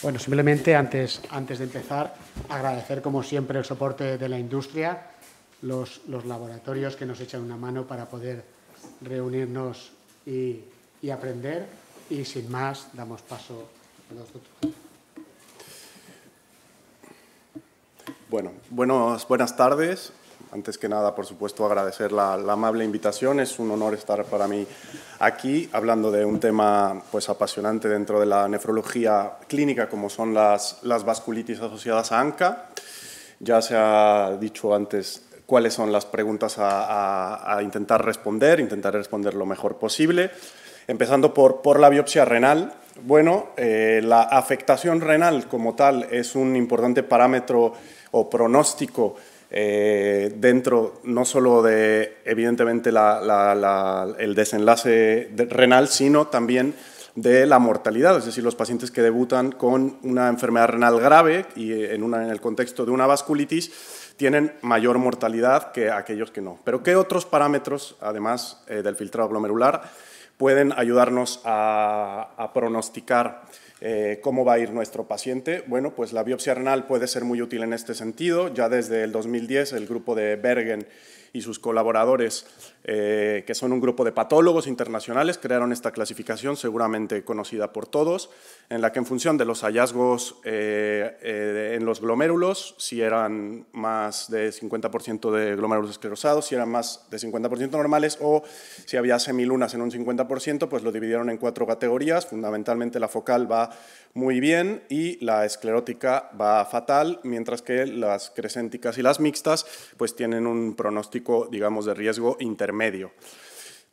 Bueno, simplemente antes, antes de empezar, agradecer como siempre el soporte de la industria, los, laboratorios que nos echan una mano para poder reunirnos y, aprender. Y sin más, damos paso a nosotros. Bueno, buenas tardes antes que nada, por supuesto, agradecer la, amable invitación. Es un honor estar para mí aquí hablando de un tema pues, apasionante dentro de la nefrología clínica, como son las, las vasculitis asociadas a ANCA. Ya se ha dicho antes cuáles son las preguntas a, intentar responder, intentar responder lo mejor posible. Empezando por, por la biopsia renal. Bueno, eh, la afectación renal como tal es un importante parámetro o pronóstico eh, dentro no solo de, evidentemente, el desenlace renal, sino también de la mortalidad, es decir, los pacientes que debutan con una enfermedad renal grave y eh, en, el contexto de una vasculitis tienen mayor mortalidad que aquellos que no. Pero ¿qué otros parámetros, además eh, del filtrado glomerular, pueden ayudarnos a, a pronosticar? Eh, ¿Cómo va a ir nuestro paciente? Bueno, pues la biopsia renal puede ser muy útil en este sentido. Ya desde el 2010 el grupo de Bergen y sus colaboradores, eh, que son un grupo de patólogos internacionales, crearon esta clasificación seguramente conocida por todos, en la que en función de los hallazgos eh, eh, en los glomérulos, si eran más de 50% de glomérulos esclerosados, si eran más de 50% normales o si había semilunas en un 50%, pues lo dividieron en cuatro categorías, fundamentalmente la focal va muy bien y la esclerótica va fatal, mientras que las crescénticas y las mixtas pues tienen un pronóstico digamos, de riesgo intermedio.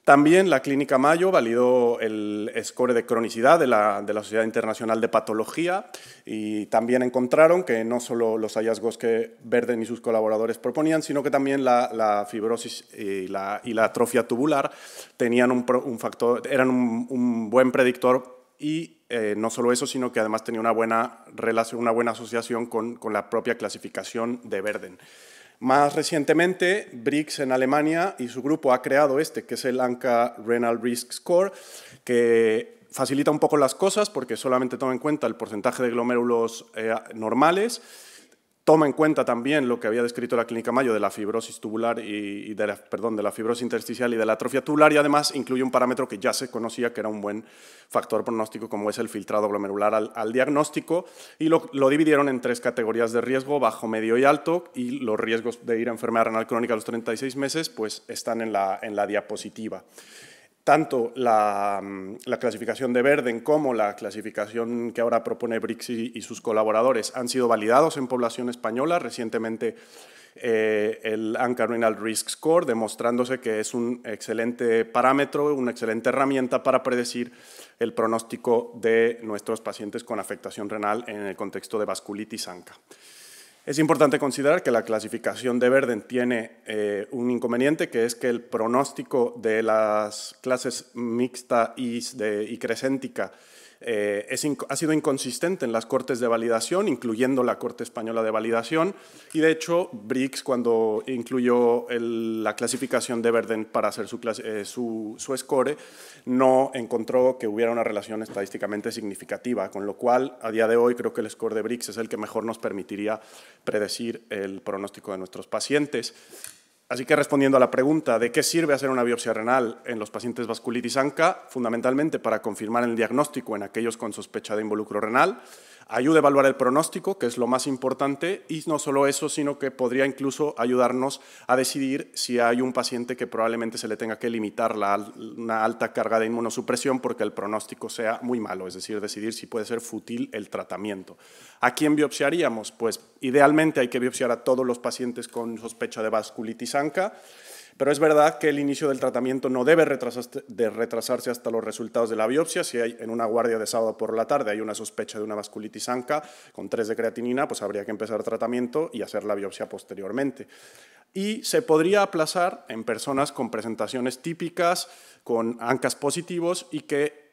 También la Clínica Mayo validó el score de cronicidad de la, de Sociedad Internacional de Patología y también encontraron que no solo los hallazgos que Verden y sus colaboradores proponían, sino que también la, fibrosis y la, atrofia tubular tenían un, factor, eran un, buen predictor y eh, no solo eso, sino que además tenía una buena relación, una buena asociación con la propia clasificación de Verden. Más recientemente, BRICS en Alemania y su grupo ha creado este, que es el ANCA Renal Risk Score, que facilita un poco las cosas porque solamente toma en cuenta el porcentaje de glomérulos eh, normales toma en cuenta también lo que había descrito la Clínica Mayo de la fibrosis tubular y, de perdón, de la fibrosis intersticial y de la atrofia tubular y además incluye un parámetro que ya se conocía que era un buen factor pronóstico como es el filtrado glomerular al, diagnóstico y lo, dividieron en tres categorías de riesgo, bajo, medio y alto y los riesgos de ir a enfermedad renal crónica a los 36 meses pues están en la, en la diapositiva tanto mm, la, clasificación de Verden como la clasificación que ahora propone Brixi y, sus colaboradores han sido validados en población española. Recientemente eh, el Renal Risk Score, demostrándose que es un excelente parámetro, una excelente herramienta para predecir el pronóstico de nuestros pacientes con afectación renal en el contexto de vasculitis ANCA. Es importante considerar que la clasificación de Verden tiene eh, un inconveniente, que es que el pronóstico de las clases mixta y, de, y crescéntica eh, es ha sido inconsistente en las cortes de validación, incluyendo la Corte Española de Validación, y de hecho BRICS, cuando incluyó la clasificación de Verden para hacer su, eh, su, su, score, no encontró que hubiera una relación estadísticamente significativa, con lo cual a día de hoy creo que el score de BRICS es el que mejor nos permitiría predecir el pronóstico de nuestros pacientes. Así que respondiendo a la pregunta de qué sirve hacer una biopsia renal en los pacientes vasculitis ANCA, fundamentalmente para confirmar el diagnóstico en aquellos con sospecha de involucro renal, ayuda a evaluar el pronóstico, que es lo más importante, y no solo eso, sino que podría incluso ayudarnos a decidir si hay un paciente que probablemente se le tenga que limitar la, una alta carga de inmunosupresión porque el pronóstico sea muy malo, es decir, decidir si puede ser fútil el tratamiento. ¿A quién biopsiaríamos? Pues idealmente hay que biopsiar a todos los pacientes con sospecha de vasculitis anca, pero es verdad que el inicio del tratamiento no debe retrasarse hasta los resultados de la biopsia. Si hay, en una guardia de sábado por la tarde hay una sospecha de una vasculitis anca con 3 de creatinina, pues habría que empezar el tratamiento y hacer la biopsia posteriormente. Y se podría aplazar en personas con presentaciones típicas, con ancas positivos y que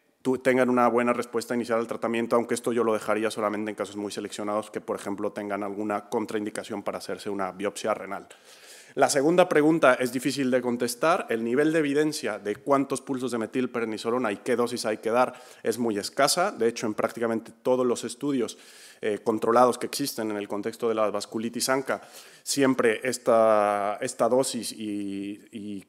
tengan una buena respuesta inicial al tratamiento, aunque esto yo lo dejaría solamente en casos muy seleccionados que, por ejemplo, tengan alguna contraindicación para hacerse una biopsia renal. La segunda pregunta es difícil de contestar. El nivel de evidencia de cuántos pulsos de metilprednisolona y qué dosis hay que dar es muy escasa. De hecho, en prácticamente todos los estudios eh, controlados que existen en el contexto de la vasculitis ANCA, siempre esta, esta dosis y,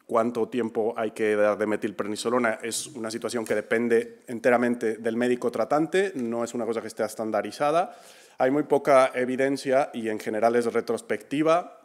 cuánto tiempo hay que dar de metilprednisolona es una situación que depende enteramente del médico tratante, no es una cosa que esté estandarizada. Hay muy poca evidencia y en general es retrospectiva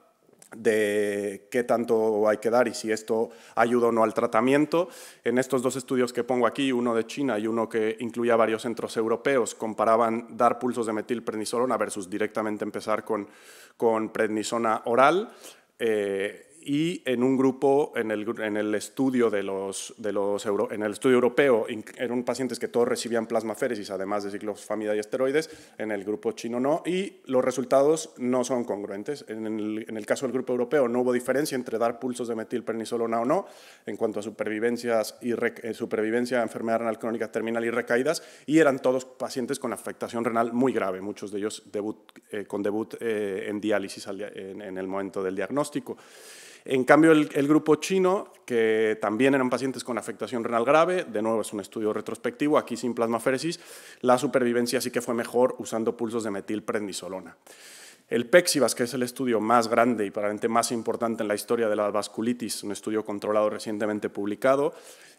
de qué tanto hay que dar y si esto ayuda o no al tratamiento. En estos dos estudios que pongo aquí, uno de China y uno que incluía varios centros europeos, comparaban dar pulsos de metilprednisolona versus directamente empezar con, con prednisona oral. Eh, y en un grupo, en el, en el estudio de los, de los en el estudio europeo, eran pacientes que todos recibían plasmaféresis, además de ciclofamida y esteroides, en el grupo chino no, y los resultados no son congruentes. En el, en el caso del grupo europeo no hubo diferencia entre dar pulsos de metilpernisolona o no, en cuanto a supervivencias y eh, supervivencia a enfermedad renal crónica terminal y recaídas, y eran todos pacientes con afectación renal muy grave, muchos de ellos debut, eh, con debut eh, en diálisis en el momento del diagnóstico. En cambio, el, grupo chino, que también eran pacientes con afectación renal grave, de nuevo es un estudio retrospectivo, aquí sin plasmaféresis, la supervivencia sí que fue mejor usando pulsos de metilprednisolona. El PEXIVAS, que es el estudio más grande y probablemente más importante en la historia de la vasculitis, un estudio controlado recientemente publicado,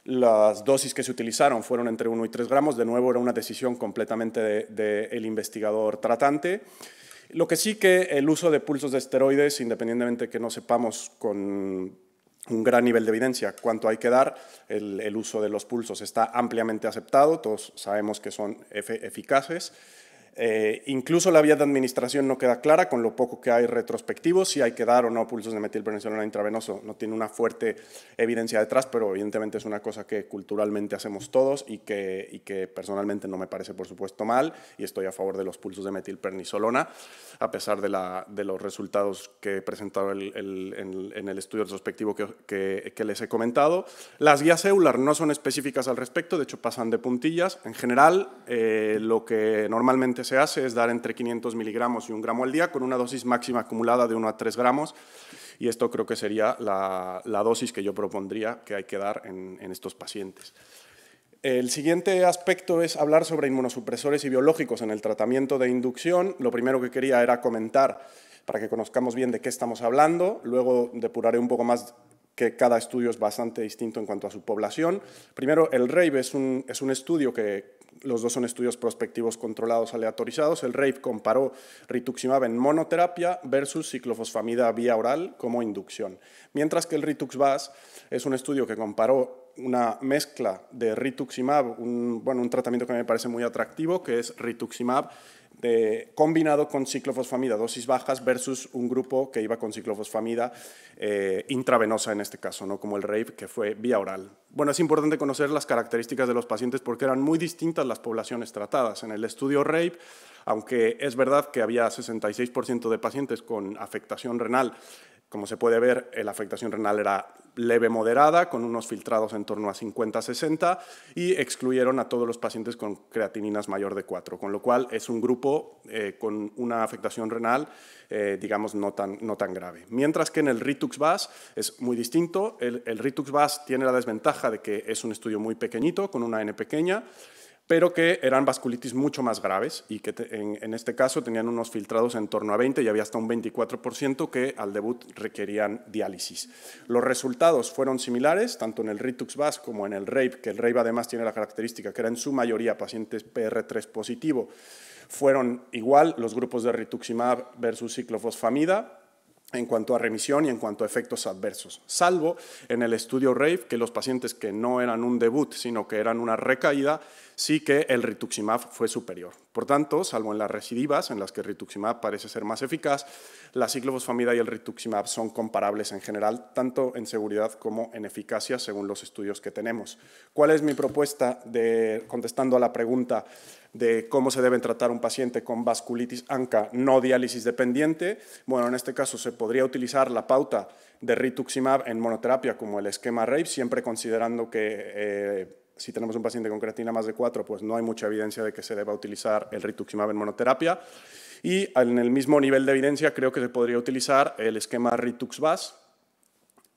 las dosis que se utilizaron fueron entre 1 y 3 gramos, de nuevo era una decisión completamente del investigador tratante. Lo que sí que el uso de pulsos de esteroides, independientemente que no sepamos con un gran nivel de evidencia cuánto hay que dar, el, el uso de los pulsos está ampliamente aceptado, todos sabemos que son eficaces. Eh, incluso la vía de administración no queda clara, con lo poco que hay retrospectivos, si hay que dar o no pulsos de metilpernisolona intravenoso. No tiene una fuerte evidencia detrás, pero evidentemente es una cosa que culturalmente hacemos todos y que, y que personalmente no me parece, por supuesto, mal, y estoy a favor de los pulsos de metilpernisolona a pesar de, la, de, los resultados que he presentado el, en, el estudio retrospectivo que, les he comentado. Las guías EULAR no son específicas al respecto, de hecho pasan de puntillas. En general, eh, lo que normalmente se hace es dar entre 500 miligramos y un gramo al día con una dosis máxima acumulada de 1 a 3 gramos y esto creo que sería la, dosis que yo propondría que hay que dar en, estos pacientes. El siguiente aspecto es hablar sobre inmunosupresores y biológicos en el tratamiento de inducción. Lo primero que quería era comentar para que conozcamos bien de qué estamos hablando. Luego depuraré un poco más que cada estudio es bastante distinto en cuanto a su población. Primero, el RAVE es un, es un estudio que, los dos son estudios prospectivos controlados aleatorizados. El RAVE comparó rituximab en monoterapia versus ciclofosfamida vía oral como inducción. Mientras que el RituxVAS es un estudio que comparó una mezcla de rituximab, un, bueno, un tratamiento que me parece muy atractivo, que es rituximab combinado con ciclofosfamida, dosis bajas, versus un grupo que iba con ciclofosfamida eh, intravenosa en este caso, no como el RAVE, que fue vía oral. Bueno, es importante conocer las características de los pacientes porque eran muy distintas las poblaciones tratadas. En el estudio RAPE, aunque es verdad que había 66% de pacientes con afectación renal como se puede ver, eh, la afectación renal era leve moderada, con unos filtrados en torno a 50-60, y excluyeron a todos los pacientes con creatininas mayor de 4, con lo cual es un grupo eh, con una afectación renal, eh, digamos, no tan, no tan grave. Mientras que en el ritux es muy distinto. El, el ritux tiene la desventaja de que es un estudio muy pequeñito, con una N pequeña, pero que eran vasculitis mucho más graves y que en, este caso tenían unos filtrados en torno a 20 y había hasta un 24% que al debut requerían diálisis. Los resultados fueron similares, tanto en el Ritux VAS como en el RAVE, que el RAVE además tiene la característica que era en su mayoría pacientes PR3 positivo. Fueron igual los grupos de rituximab versus ciclofosfamida, en cuanto a remisión y en cuanto a efectos adversos, salvo en el estudio RAVE que los pacientes que no eran un debut, sino que eran una recaída, sí que el rituximab fue superior. Por tanto, salvo en las recidivas, en las que el rituximab parece ser más eficaz, la ciclofosfamida y el rituximab son comparables en general, tanto en seguridad como en eficacia, según los estudios que tenemos. ¿Cuál es mi propuesta de, contestando a la pregunta de cómo se debe tratar un paciente con vasculitis ANCA no diálisis dependiente? Bueno, en este caso se podría utilizar la pauta de rituximab en monoterapia como el esquema RAVE, siempre considerando que... Eh, si tenemos un paciente con creatina más de 4, pues no hay mucha evidencia de que se deba utilizar el rituximab en monoterapia. Y en el mismo nivel de evidencia creo que se podría utilizar el esquema rituxbas.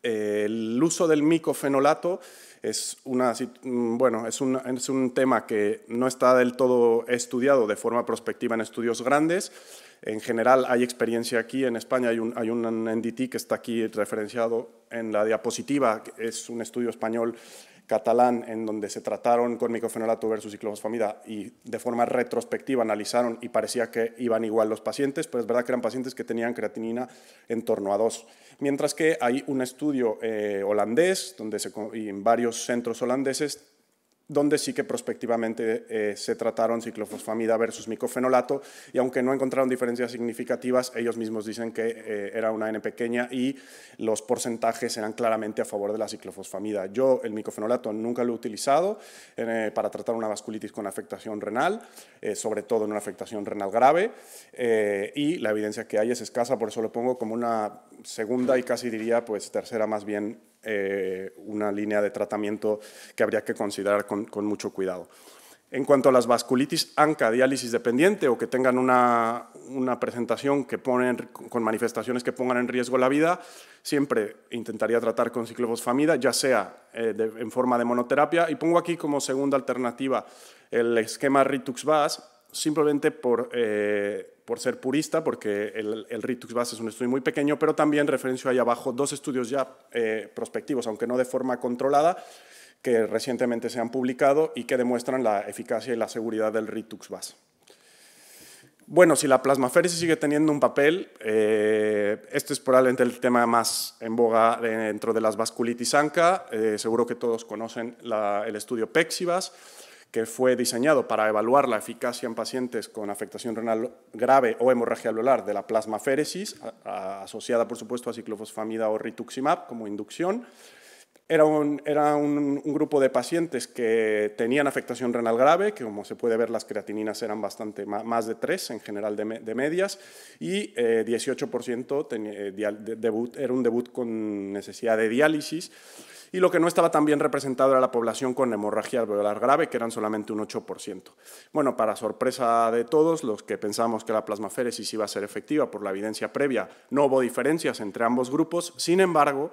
El uso del micofenolato es, una, mm, bueno, es, un, es un tema que no está del todo estudiado de forma prospectiva en estudios grandes. En general hay experiencia aquí en España, hay un, hay un NDT que está aquí referenciado en la diapositiva, es un estudio español catalán, en donde se trataron con micofenolato versus ciclofosfamida y de forma retrospectiva analizaron y parecía que iban igual los pacientes, pero es verdad que eran pacientes que tenían creatinina en torno a dos, Mientras que hay un estudio eh, holandés, donde se, en varios centros holandeses donde sí que prospectivamente eh, se trataron ciclofosfamida versus micofenolato y aunque no encontraron diferencias significativas, ellos mismos dicen que eh, era una N pequeña y los porcentajes eran claramente a favor de la ciclofosfamida. Yo el micofenolato nunca lo he utilizado eh, para tratar una vasculitis con afectación renal, sobre todo en una afectación renal grave y la evidencia que hay es escasa, por eso lo pongo como una segunda y casi diría pues tercera más bien eh, una línea de tratamiento que habría que considerar con, mucho cuidado. En cuanto a las vasculitis ANCA, diálisis dependiente o que tengan una, presentación que ponen, con manifestaciones que pongan en riesgo la vida, siempre intentaría tratar con ciclofosfamida, ya sea eh, en forma de monoterapia. Y pongo aquí como segunda alternativa el esquema ritux simplemente por eh, por ser purista, porque el, el Ritux bas es un estudio muy pequeño, pero también referencio ahí abajo dos estudios ya eh, prospectivos, aunque no de forma controlada, que recientemente se han publicado y que demuestran la eficacia y la seguridad del Ritux bas Bueno, si la plasmaféresis sigue teniendo un papel, eh, este es probablemente el tema más en boga dentro de las vasculitis ANCA. Eh, seguro que todos conocen el estudio PEXIVAS que fue diseñado para evaluar la eficacia en pacientes con afectación renal grave o hemorragia alveolar de la plasmaféresis, asociada por supuesto a ciclofosfamida o rituximab como inducción. Era, un, era un, grupo de pacientes que tenían afectación renal grave, que como se puede ver las creatininas eran bastante más de 3 en general de, medias, y 18% eh, eh, debut, era un debut con necesidad de diálisis. Y lo que no estaba tan bien representado era la población con hemorragia alveolar grave, que eran solamente un 8%. Bueno, para sorpresa de todos, los que pensamos que la plasmaféresis iba a ser efectiva por la evidencia previa, no hubo diferencias entre ambos grupos. Sin embargo,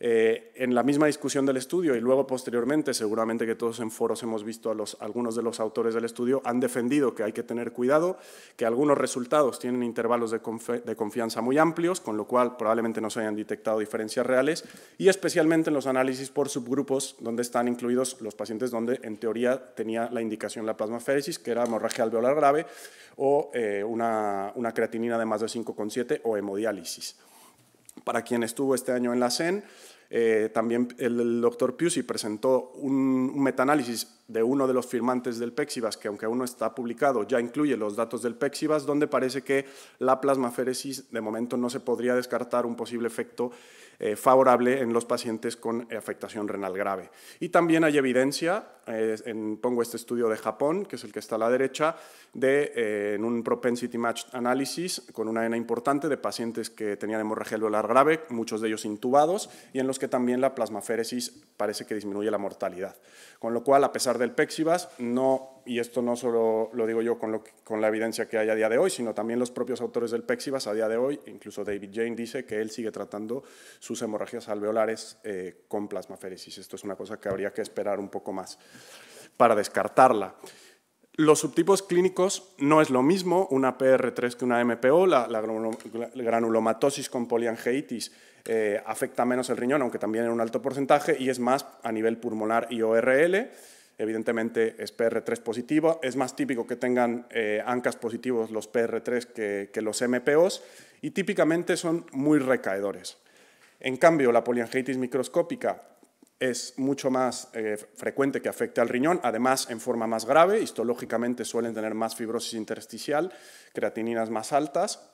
eh, en la misma discusión del estudio y luego posteriormente, seguramente que todos en foros hemos visto a algunos de los autores del estudio, han defendido que hay que tener cuidado, que algunos resultados tienen intervalos de, confianza muy amplios, con lo cual probablemente no se hayan detectado diferencias reales, y especialmente en los análisis por subgrupos, donde están incluidos los pacientes donde en teoría tenía la indicación la plasmaféresis, que era hemorragia alveolar grave, o eh, una, una creatinina de más de 5,7 o hemodiálisis para quien estuvo este año en la CEN, eh, también el, doctor Piusi presentó un, un metaanálisis de uno de los firmantes del PexiBas que aunque aún no está publicado, ya incluye los datos del PexiBas, donde parece que la plasmaféresis de momento no se podría descartar un posible efecto eh, favorable en los pacientes con afectación renal grave. Y también hay evidencia, eh, en, pongo este estudio de Japón, que es el que está a la derecha, de, eh, en un propensity match análisis con una ENA importante de pacientes que tenían hemorragia alveolar grave, muchos de ellos intubados, y en los que también la plasmaféresis parece que disminuye la mortalidad. Con lo cual, a pesar del Pexivas, no y esto no solo lo digo yo con, la evidencia que hay a día de hoy, sino también los propios autores del Pexivas a día de hoy, incluso David Jane dice que él sigue tratando sus hemorragias alveolares eh, con plasmaféresis. Esto es una cosa que habría que esperar un poco más para descartarla. Los subtipos clínicos no es lo mismo una PR3 que una MPO, la, granulomatosis con poliangeitis eh, afecta menos el riñón, aunque también en un alto porcentaje, y es más a nivel pulmonar y ORL evidentemente es PR3 positivo. Es más típico que tengan eh, ANCAS positivos los PR3 que, los MPOs y típicamente son muy recaedores. En cambio, la poliangitis microscópica es mucho más eh, frecuente que afecte al riñón, además en forma más grave, histológicamente suelen tener más fibrosis intersticial, creatininas más altas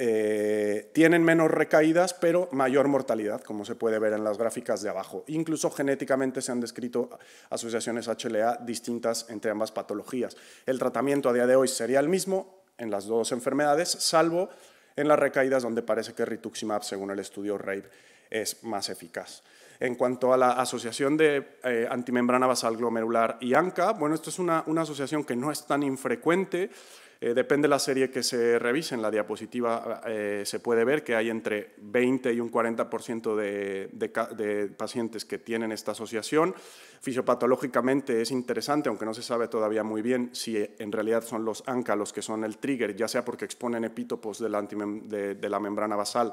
eh, tienen menos recaídas, pero mayor mortalidad, como se puede ver en las gráficas de abajo. Incluso genéticamente se han descrito asociaciones HLA distintas entre ambas patologías. El tratamiento a día de hoy sería el mismo en las dos enfermedades, salvo en las recaídas donde parece que rituximab, según el estudio RAVE, es más eficaz. En cuanto a la asociación de eh, antimembrana basal glomerular y ANCA, bueno, esto es una, una asociación que no es tan infrecuente. Eh, depende de la serie que se revise. En la diapositiva eh, se puede ver que hay entre 20 y un 40% de, pacientes que tienen esta asociación. Fisiopatológicamente es interesante, aunque no se sabe todavía muy bien si eh, en realidad son los ANCA los que son el trigger, ya sea porque exponen epítopos de la, de la membrana basal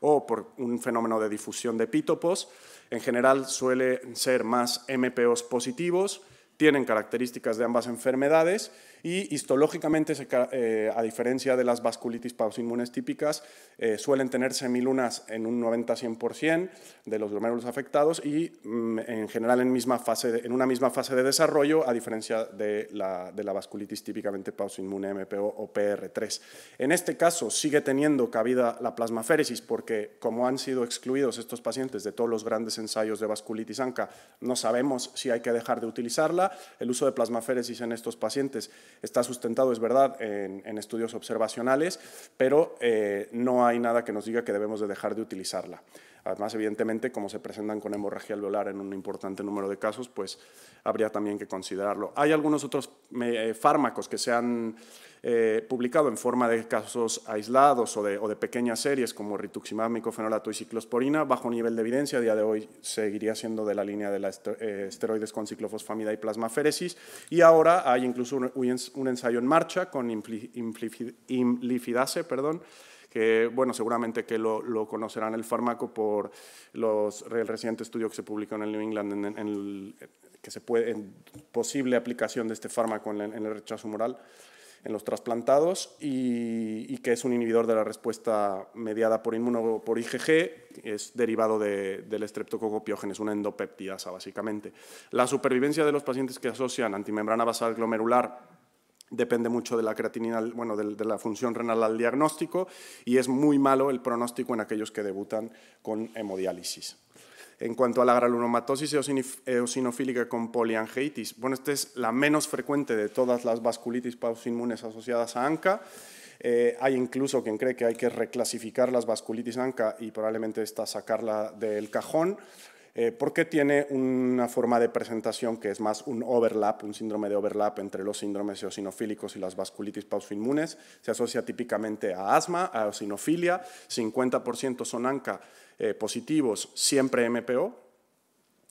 o por un fenómeno de difusión de epítopos. En general suelen ser más MPOs positivos, tienen características de ambas enfermedades y histológicamente, eh, a diferencia de las vasculitis pausinmunes típicas, eh, suelen tener semilunas en un 90-100% de los glomérulos afectados y mm, en general en, misma fase en una misma fase de desarrollo, a diferencia de la, de la vasculitis típicamente pausinmune MPO o PR3. En este caso sigue teniendo cabida la plasmaféresis porque como han sido excluidos estos pacientes de todos los grandes ensayos de vasculitis ANCA, no sabemos si hay que dejar de utilizarla. El uso de plasmaféresis en estos pacientes Está sustentado, es verdad, en, estudios observacionales, pero eh, no hay nada que nos diga que debemos de dejar de utilizarla. Además, evidentemente, como se presentan con hemorragia alveolar en un importante número de casos, pues habría también que considerarlo. Hay algunos otros eh, fármacos que se han eh, publicado en forma de casos aislados o de, o de pequeñas series como rituximab, micofenolato y ciclosporina, bajo nivel de evidencia, a día de hoy seguiría siendo de la línea de las este, eh, esteroides con ciclofosfamida y plasmaféresis, y ahora hay incluso un, un ensayo en marcha con imlifidase, perdón, que bueno, seguramente que lo, conocerán el fármaco por los, el reciente estudio que se publicó en el New England en, que se puede, posible aplicación de este fármaco en, el rechazo moral en los trasplantados y, que es un inhibidor de la respuesta mediada por inmuno por IgG, es derivado del estreptococo es una endopeptidasa básicamente. La supervivencia de los pacientes que asocian antimembrana basal glomerular depende mucho de la creatinina, bueno, de, la función renal al diagnóstico y es muy malo el pronóstico en aquellos que debutan con hemodiálisis. En cuanto a la granulomatosis eosinofílica con poliangeitis, bueno, esta es la menos frecuente de todas las vasculitis pausinmunes asociadas a ANCA. Eh, hay incluso quien cree que hay que reclasificar las vasculitis ANCA y probablemente esta sacarla del cajón eh, porque tiene una forma de presentación que es más un overlap, un síndrome de overlap entre los síndromes eosinofílicos y las vasculitis pausoinmunes. Se asocia típicamente a asma, a eosinofilia, 50% son ANCA eh, positivos, siempre MPO,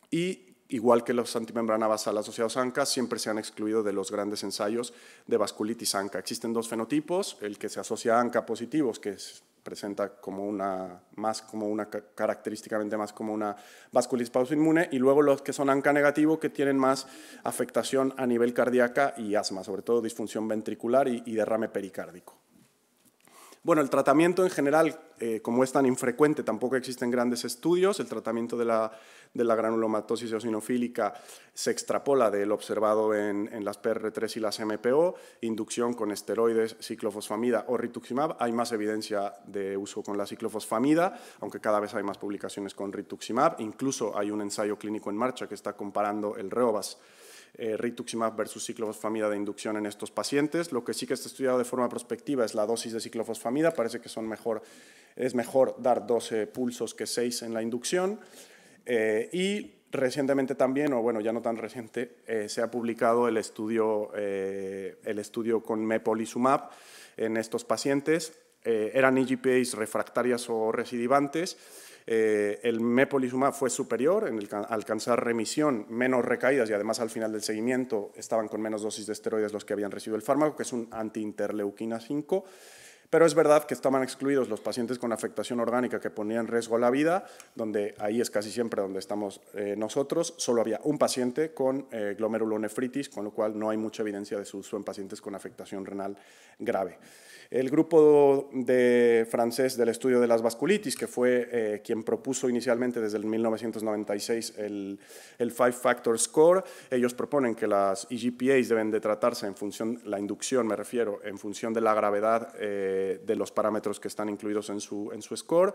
y igual que los antimembrana basal asociados a ANCA, siempre se han excluido de los grandes ensayos de vasculitis ANCA. Existen dos fenotipos, el que se asocia a ANCA positivos, que es presenta como una, más como una, característicamente más como una vasculitis inmune y luego los que son ANCA negativo que tienen más afectación a nivel cardíaca y asma, sobre todo disfunción ventricular y derrame pericárdico. Bueno, el tratamiento en general, eh, como es tan infrecuente, tampoco existen grandes estudios. El tratamiento de la, granulomatosis eosinofílica se extrapola del observado en, en, las PR3 y las MPO, inducción con esteroides, ciclofosfamida o rituximab. Hay más evidencia de uso con la ciclofosfamida, aunque cada vez hay más publicaciones con rituximab. Incluso hay un ensayo clínico en marcha que está comparando el Reovas. Eh, rituximab versus ciclofosfamida de inducción en estos pacientes. Lo que sí que está estudiado de forma prospectiva es la dosis de ciclofosfamida. Parece que es mejor dar 12 pulsos que 6 en la inducción. Eh, y recientemente también, o bueno, ya no tan reciente, eh, se ha publicado el estudio, el estudio con mepolizumab en estos pacientes. eran IGPAs refractarias o recidivantes eh, el mepolizumab fue superior en alcanzar remisión, menos recaídas y además al final del seguimiento estaban con menos dosis de esteroides los que habían recibido el fármaco, que es un antiinterleuquina 5. Pero es verdad que estaban excluidos los pacientes con afectación orgánica que ponían en riesgo la vida, donde ahí es casi siempre donde estamos eh, nosotros. Solo había un paciente con eh, glomerulonefritis, con lo cual no hay mucha evidencia de su uso en pacientes con afectación renal grave el grupo de francés del estudio de las vasculitis, que fue eh, quien propuso inicialmente desde el 1996 el, Five Factor Score, ellos proponen que las IGPAs e deben de tratarse en función, la inducción me refiero, en función de la gravedad eh, de los parámetros que están incluidos en su, en su score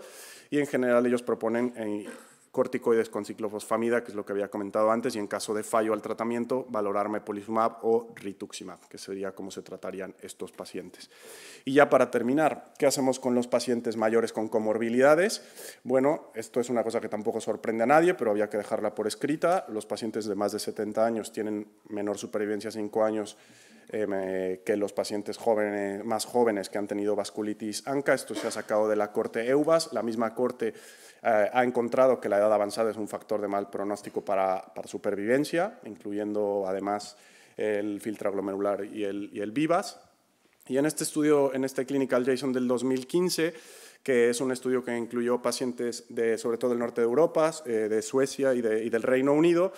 y en general ellos proponen... Eh, corticoides con ciclofosfamida, que es lo que había comentado antes, y en caso de fallo al tratamiento, valorar mepolizumab o rituximab, que sería cómo se tratarían estos pacientes. Y ya para terminar, ¿qué hacemos con los pacientes mayores con comorbilidades? Bueno, esto es una cosa que tampoco sorprende a nadie, pero había que dejarla por escrita. Los pacientes de más de 70 años tienen menor supervivencia a 5 años Em, eh, que los pacientes jóvenes, más jóvenes que han tenido vasculitis ANCA. Esto se ha sacado de la Corte EUVAS. La misma Corte eh, ha encontrado que la edad avanzada es un factor de mal pronóstico para, supervivencia, incluyendo además el filtro glomerular y el, y el VIVAS. Y en este estudio, en este Clinical Jason del 2015, que es un estudio que incluyó pacientes de, sobre todo del norte de Europa, eh, de Suecia y, y del Reino Unido,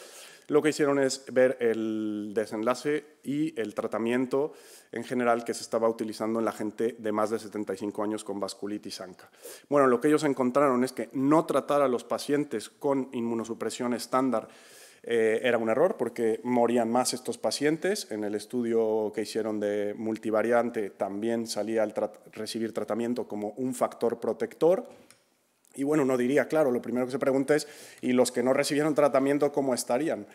lo que hicieron es ver el desenlace y el tratamiento en general que se estaba utilizando en la gente de más de 75 años con vasculitis ANCA. Bueno, lo que ellos encontraron es que no tratar a los pacientes con inmunosupresión estándar eh, era un error porque morían más estos pacientes. En el estudio que hicieron de multivariante también salía al recibir tratamiento como un factor protector. Y bueno, no diría, claro, lo primero que se pregunta es, ¿y los que no recibieron tratamiento cómo estarían?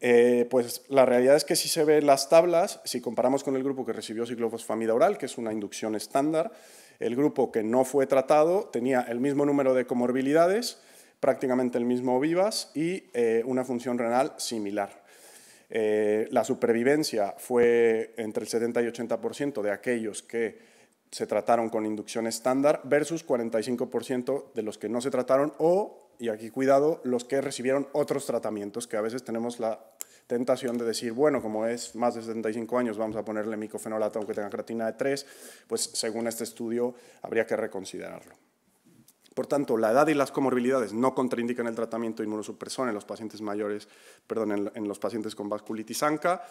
Eh, pues la realidad es que si se ven las tablas, si comparamos con el grupo que recibió ciclofosfamida oral, que es una inducción estándar, el grupo que no fue tratado tenía el mismo número de comorbilidades, prácticamente el mismo vivas y eh, una función renal similar. Eh, la supervivencia fue entre el 70 y 80% de aquellos que se trataron con inducción estándar versus 45% de los que no se trataron o, y aquí cuidado, los que recibieron otros tratamientos, que a veces tenemos la tentación de decir, bueno, como es más de 75 años, vamos a ponerle micofenolato aunque tenga creatina de 3, pues según este estudio habría que reconsiderarlo. Por tanto, la edad y las comorbilidades no contraindican el tratamiento de inmunosupresor en los pacientes mayores, perdón, en los pacientes con vasculitis ANCA.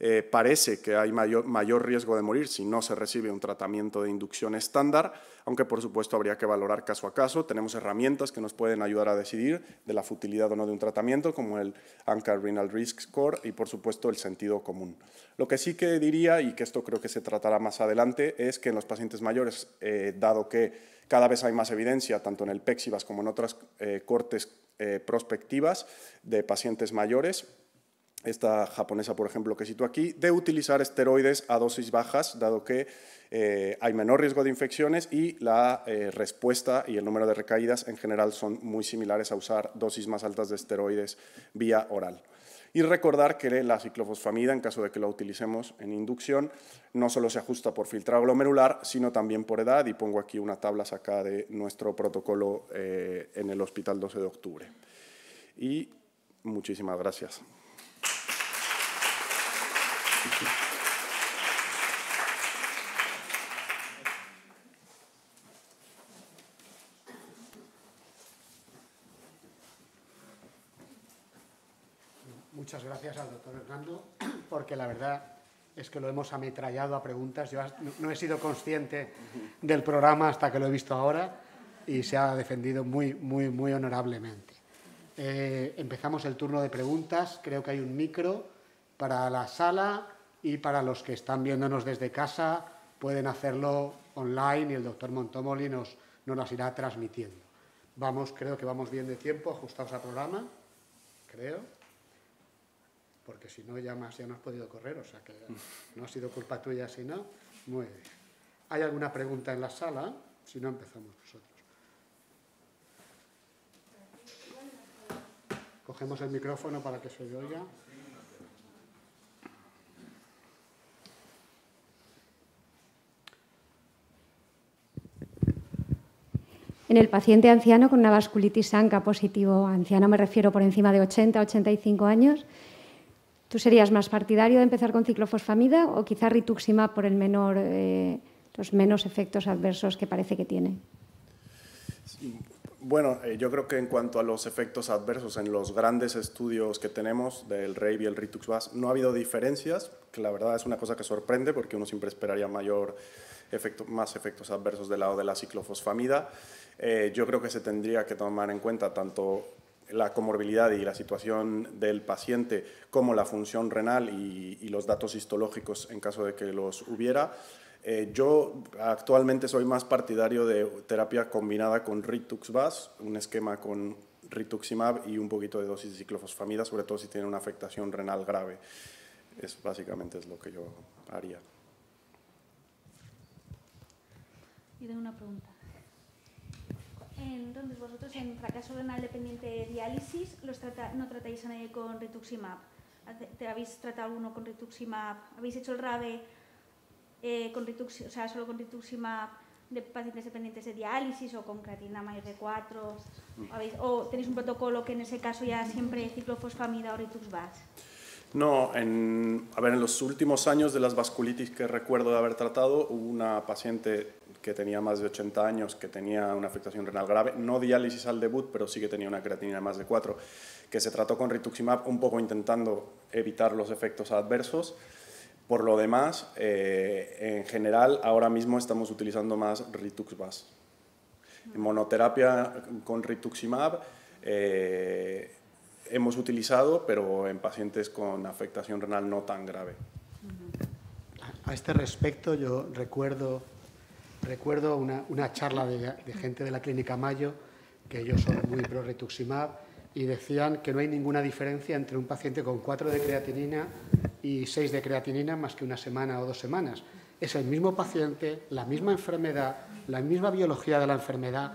Eh, parece que hay mayor, riesgo de morir si no se recibe un tratamiento de inducción estándar, aunque por supuesto habría que valorar caso a caso. Tenemos herramientas que nos pueden ayudar a decidir de la futilidad o no de un tratamiento, como el Anchor Renal Risk Score y por supuesto el sentido común. Lo que sí que diría, y que esto creo que se tratará más adelante, es que en los pacientes mayores, eh, dado que cada vez hay más evidencia, tanto en el PEXIVAS como en otras eh, cortes prospectivas de pacientes mayores, esta japonesa, por ejemplo, que sitúo aquí, de utilizar esteroides a dosis bajas, dado que eh, hay menor riesgo de infecciones y la eh, respuesta y el número de recaídas en general son muy similares a usar dosis más altas de esteroides vía oral. Y recordar que la ciclofosfamida, en caso de que la utilicemos en inducción, no solo se ajusta por filtrado glomerular, sino también por edad, y pongo aquí una tabla sacada de nuestro protocolo eh, en el Hospital 12 de Octubre. Y muchísimas gracias. Muchas gracias al doctor Hernando, porque la verdad es que lo hemos ametrallado a preguntas. Yo no he sido consciente del programa hasta que lo he visto ahora y se ha defendido muy, muy, muy honorablemente. Eh, empezamos el turno de preguntas. Creo que hay un micro para la sala y para los que están viéndonos desde casa pueden hacerlo online y el doctor Montomoli nos, nos las irá transmitiendo. Vamos, creo que vamos bien de tiempo, ajustados al programa, creo, porque si no ya más ya no has podido correr, o sea que no ha sido culpa tuya si no. Muy bien. ¿Hay alguna pregunta en la sala? Si no, empezamos nosotros. Cogemos el micrófono para que se oiga. en el paciente anciano con una vasculitis ANCA positivo. Anciano me refiero por encima de 80, 85 años. ¿Tú serías más partidario de empezar con ciclofosfamida o quizá rituximab por el menor, eh, los menos efectos adversos que parece que tiene? Bueno, eh, yo creo que en cuanto a los efectos adversos, en los grandes estudios que tenemos del RAVE y el RITUXVAS, no ha habido diferencias, que la verdad es una cosa que sorprende porque uno siempre esperaría mayor efecto, más efectos adversos del lado de la ciclofosfamida. Eh, yo creo que se tendría que tomar en cuenta tanto la comorbilidad y la situación del paciente, como la función renal y, los datos histológicos en caso de que los hubiera. Eh, yo actualmente soy más partidario de terapia combinada con Rituxvas, un esquema con rituximab y un poquito de dosis de ciclofosfamida, sobre todo si tiene una afectación renal grave. Es básicamente es lo que yo haría. Y de una pregunta. Entonces, vosotros en fracaso renal dependiente de diálisis no tratáis a nadie con rituximab. ¿Te habéis tratado uno con rituximab? ¿Habéis hecho el RAVE eh, con o sea, solo con rituximab de pacientes dependientes de diálisis o con creatina mayor de 4? Mm. ¿O tenéis un protocolo que en ese caso ya siempre ciclofosfamida o rituxbas? No, en, a ver, en los últimos años de las vasculitis que recuerdo de haber tratado, hubo una paciente que tenía más de 80 años, que tenía una afectación renal grave, no diálisis al debut, pero sí que tenía una creatinina de más de 4, que se trató con rituximab un poco intentando evitar los efectos adversos. Por lo demás, eh, en general, ahora mismo estamos utilizando más rituxbas. Monoterapia con rituximab eh, hemos utilizado, pero en pacientes con afectación renal no tan grave. A este respecto, yo recuerdo recuerdo una, charla de, gente de la Clínica Mayo, que ellos son muy pro rituximab, y decían que no hay ninguna diferencia entre un paciente con 4 de creatinina y 6 de creatinina más que una semana o dos semanas. Es el mismo paciente, la misma enfermedad, la misma biología de la enfermedad.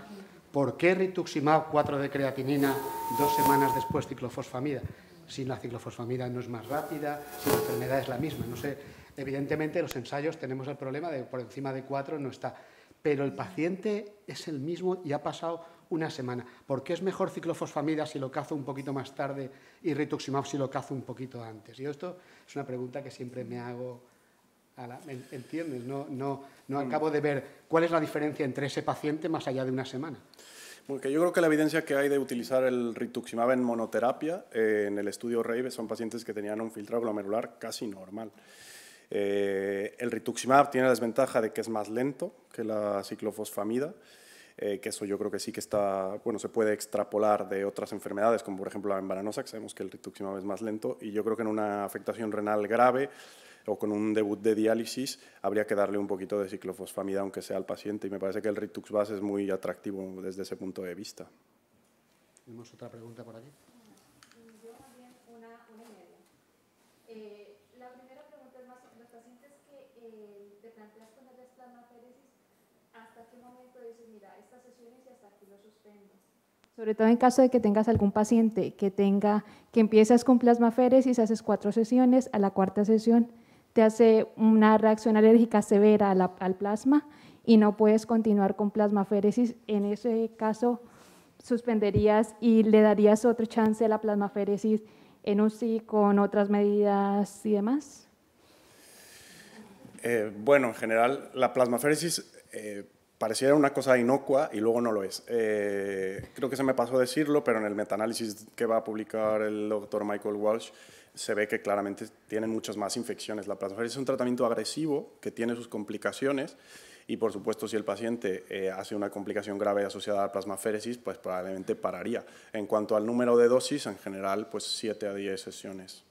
¿Por qué rituximab 4 de creatinina dos semanas después ciclofosfamida? Si la ciclofosfamida no es más rápida, si la enfermedad es la misma, no sé Evidentemente, los ensayos tenemos el problema de por encima de cuatro no está, pero el paciente es el mismo y ha pasado una semana. ¿Por qué es mejor ciclofosfamida si lo cazo un poquito más tarde y rituximab si lo cazo un poquito antes? Y esto es una pregunta que siempre me hago. A la, ¿Entiendes? No, no, no mm. acabo de ver cuál es la diferencia entre ese paciente más allá de una semana. Porque yo creo que la evidencia que hay de utilizar el rituximab en monoterapia eh, en el estudio RAVE son pacientes que tenían un filtrado glomerular casi normal. Eh, el rituximab tiene la desventaja de que es más lento que la ciclofosfamida, eh, que eso yo creo que sí que está, bueno, se puede extrapolar de otras enfermedades, como por ejemplo la embaranosa, que sabemos que el rituximab es más lento, y yo creo que en una afectación renal grave o con un debut de diálisis, habría que darle un poquito de ciclofosfamida, aunque sea al paciente, y me parece que el rituximab es muy atractivo desde ese punto de vista. Tenemos otra pregunta por aquí. Sobre todo en caso de que tengas algún paciente que tenga, que empiezas con plasmaféresis, haces cuatro sesiones, a la cuarta sesión te hace una reacción alérgica severa al, plasma y no puedes continuar con plasmaféresis. En ese caso, suspenderías y le darías otra chance a la plasmaféresis en un sí con otras medidas y demás? Eh, bueno, en general, la plasmaféresis eh, pareciera una cosa inocua y luego no lo es. Eh, creo que se me pasó decirlo, pero en el metaanálisis que va a publicar el doctor Michael Walsh se ve que claramente tienen muchas más infecciones. La plasmaféresis es un tratamiento agresivo que tiene sus complicaciones y, por supuesto, si el paciente eh, hace una complicación grave asociada a la plasmaféresis, pues probablemente pararía. En cuanto al número de dosis, en general, pues 7 a 10 sesiones.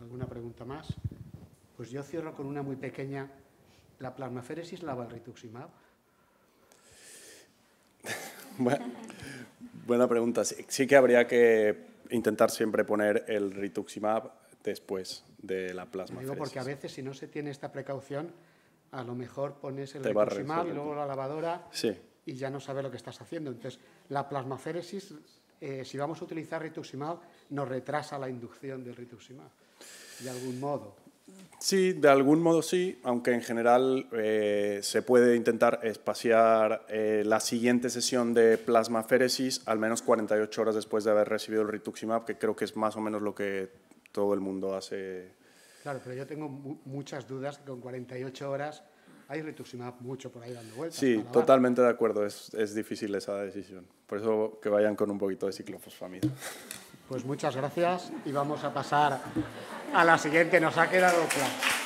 ¿Alguna pregunta más? Pues yo cierro con una muy pequeña, la plasmaféresis, lava el rituximab? buena pregunta. Sí, que habría que intentar siempre poner el rituximab después de la plasma. Digo porque a veces si no se tiene esta precaución, a lo mejor pones el rituximab y luego la lavadora y ya no sabes lo que estás haciendo. Entonces, la plasmaféresis, eh, si vamos a utilizar rituximab, nos retrasa la inducción del rituximab, de algún modo. Sí, de algún modo sí, aunque en general eh, se puede intentar espaciar eh, la siguiente sesión de plasmaféresis al menos 48 horas después de haber recibido el rituximab, que creo que es más o menos lo que todo el mundo hace. Claro, pero yo tengo muchas dudas que con 48 horas hay rituximab mucho por ahí dando vueltas. Sí, totalmente de acuerdo, es, es difícil esa decisión. Por eso que vayan con un poquito de ciclofosfamida. Pues muchas gracias y vamos a pasar a la siguiente. Nos ha quedado claro.